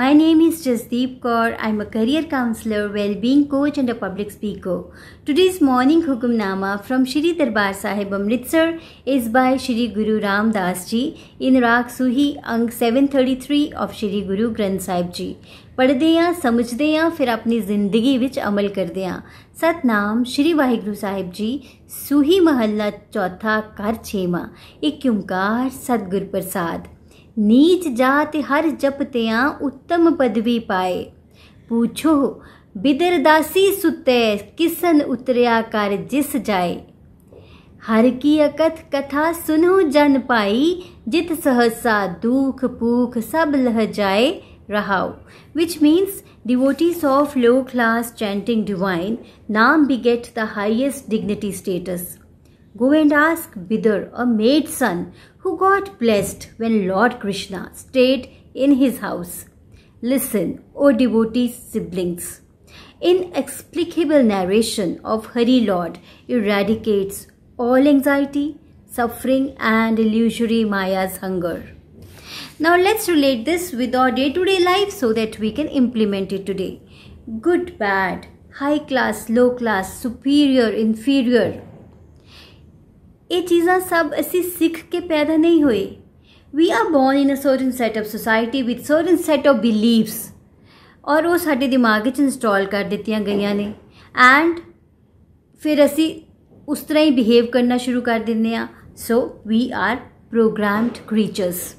My name is Jasdeep Kaur. I'm a career counselor, well-being coach and a public speaker. Today's morning hukumnama from Shri Darbar Sahib Amritsar is by Shri Guru Ram Das Ji in Rag Suhi Ang 733 of Shri Guru Granth Sahib Ji. ਪੜ੍ਹਦੇ ਆ ਸਮਝਦੇ ਆ ਫਿਰ ਆਪਣੀ ਜ਼ਿੰਦਗੀ ਵਿੱਚ ਅਮਲ ਕਰਦੇ ਆ ਸਤਨਾਮ ਸ਼੍ਰੀ ਵਾਹਿਗੁਰੂ ਸਾਹਿਬ ਜੀ ਸੂਹੀ ਮਹੱਲਾ ਚੌਥਾ ਕਰ ਛੇਵਾ ਇੱਕ ਓੰਕਾਰ ਸਤਗੁਰ ਪ੍ਰਸਾਦ नीच जात हर जपत्या उत्तम पदवी पाए पूछो बिदरदासी सुते किसन उतरिया कर जिस जाए हर की अकथ कथा सुनो जन पाई जित सहसा दुख पूख सब लह जाए रहाओ which means devotees of low class chanting divine naam be get the highest dignity status Go and ask Bidar, a maid son, who got blessed when Lord Krishna stayed in his house. Listen, O devotee siblings. Inexplicable narration of Hari Lord eradicates all anxiety, suffering and illusory Maya's hunger. Now let's relate this with our day-to-day -day life so that we can implement it today. Good, bad, high class, low class, superior, inferior ਇਹ ਚੀਜ਼ਾਂ ਸਭ ਅਸੀਂ ਸਿੱਖ ਕੇ ਪੈਦਾ ਨਹੀਂ ਹੋਏ we are born in a certain set of society with certain set of beliefs ਔਰ ਉਹ ਸਾਡੇ ਦਿਮਾਗ ਵਿੱਚ ਇੰਸਟਾਲ ਕਰ ਦਿੱਤੀਆਂ ਗਈਆਂ ਨੇ ਐਂਡ ਫਿਰ ਅਸੀਂ ਉਸ ਤਰ੍ਹਾਂ ਹੀ ਬਿਹੇਵ ਕਰਨਾ ਸ਼ੁਰੂ ਕਰ ਦਿੰਦੇ ਆ ਸੋ ਵੀ ਆਰ ਪ੍ਰੋਗਰਾਮਡ ਕ੍ਰੀਚਰਸ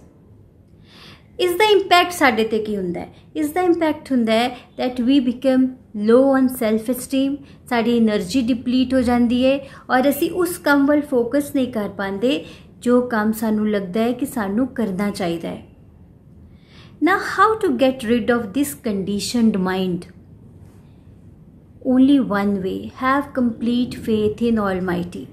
ਇਸ ਦਾ ਇੰਪੈਕਟ ਸਾਡੇ ਤੇ ਕੀ ਹੁੰਦਾ ਹੈ ਇਸ ਦਾ ਇੰਪੈਕਟ ਹੁੰਦਾ ਹੈ that we become low on self esteem ਸਾਡੀ એનર્ਜੀ ਡਿਪਲੀਟ ਹੋ ਜਾਂਦੀ ਹੈ ਔਰ ਅਸੀਂ ਉਸ ਕੰਮ ਵੱਲ ਫੋਕਸ ਨਹੀਂ ਕਰ ਪਾਉਂਦੇ ਜੋ ਕੰਮ ਸਾਨੂੰ ਲੱਗਦਾ ਹੈ ਕਿ ਸਾਨੂੰ ਕਰਨਾ ਚਾਹੀਦਾ ਹੈ ਨਾ how to get rid of this conditioned mind only one way have complete faith in almighty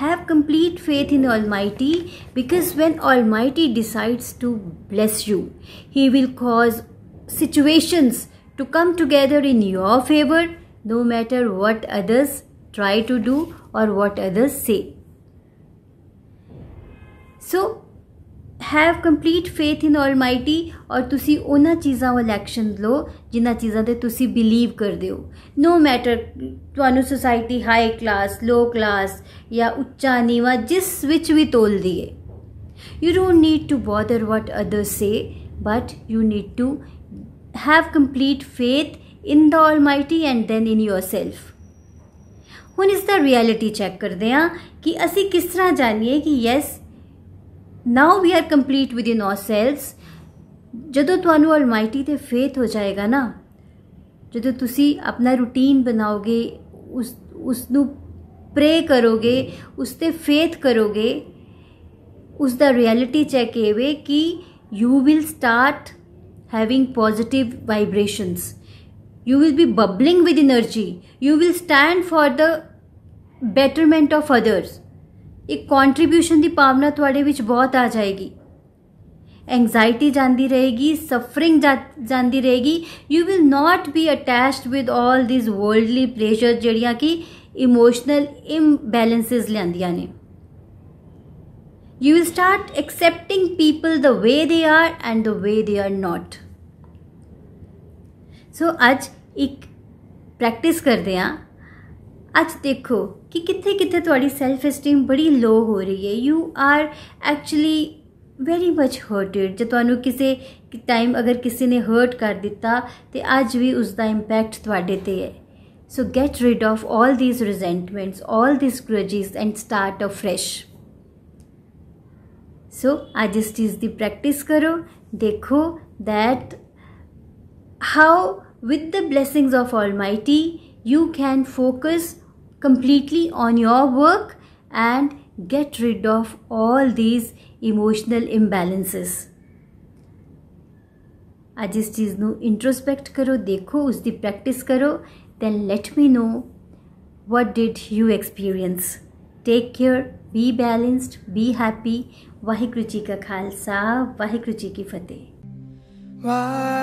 have complete faith in Almighty because when Almighty decides to bless you, He will cause situations to come together in your favor no matter what others try to do or what others say. So, have complete faith in almighty और तुम उन्होंने चीज़ों वाल action लो जिन्हों चीज़ों पर believe कर हो नो मैटर तू society high class low class या उच्चा नीवा जिस विच भी तोल दिए you don't need to bother what other say but you need to have complete faith in the almighty and then in yourself हूँ इसका रियलिटी चैक करते हैं कि असी किस तरह जानिए कि yes now we are complete within ourselves जो थानू अलमाइटी तो फेथ हो जाएगा ना जो ती अपना रूटीन बनाओगे उस उस प्रे करोगे उसते फेथ करोगे उसका रियलिटी चैक ये कि you will start having positive vibrations you will be bubbling with energy you will stand for the betterment of others ਇੱਕ ਕੰਟਰੀਬਿਊਸ਼ਨ ਦੀ ਭਾਵਨਾ ਤੁਹਾਡੇ ਵਿੱਚ ਬਹੁਤ ਆ ਜਾਏਗੀ ਐਂਗਜ਼ਾਇਟੀ ਜਾਂਦੀ ਰਹੇਗੀ ਸਫਰਿੰਗ ਜਾਂਦੀ ਰਹੇਗੀ you will not be attached with all these worldly pressure ਜਿਹੜੀਆਂ ਕਿ ਇਮੋਸ਼ਨਲ ਇੰਬੈਲੈਂਸਸ ਲਿਆਂਦੀਆਂ ਨੇ you will start accepting people the way they are and the way they are not ਸੋ ਅੱਜ ਇੱਕ ਪ੍ਰੈਕਟਿਸ ਕਰਦੇ ਆਂ अच देखो कि कितने कितने थोड़ी सेल्फ एसटीम बड़ी लो हो रही है you are actually very much hurted जो थो किसी टाइम अगर किसी ने हर्ट कर दिता तो अज भी उसका इम्पैक्ट थोड़े ते है so get rid of all these resentments all these grudges and start a fresh so अज इस चीज़ की प्रैक्टिस करो देखो that how with the blessings of almighty you can focus completely on your work and get rid of all these emotional imbalances आज इस चीज़ को introspect करो देखो उसकी प्रैक्टिस करो then let me know what did you experience take care be balanced be happy Waheguru ji का खालसा वाहिगुरु जी की फतेह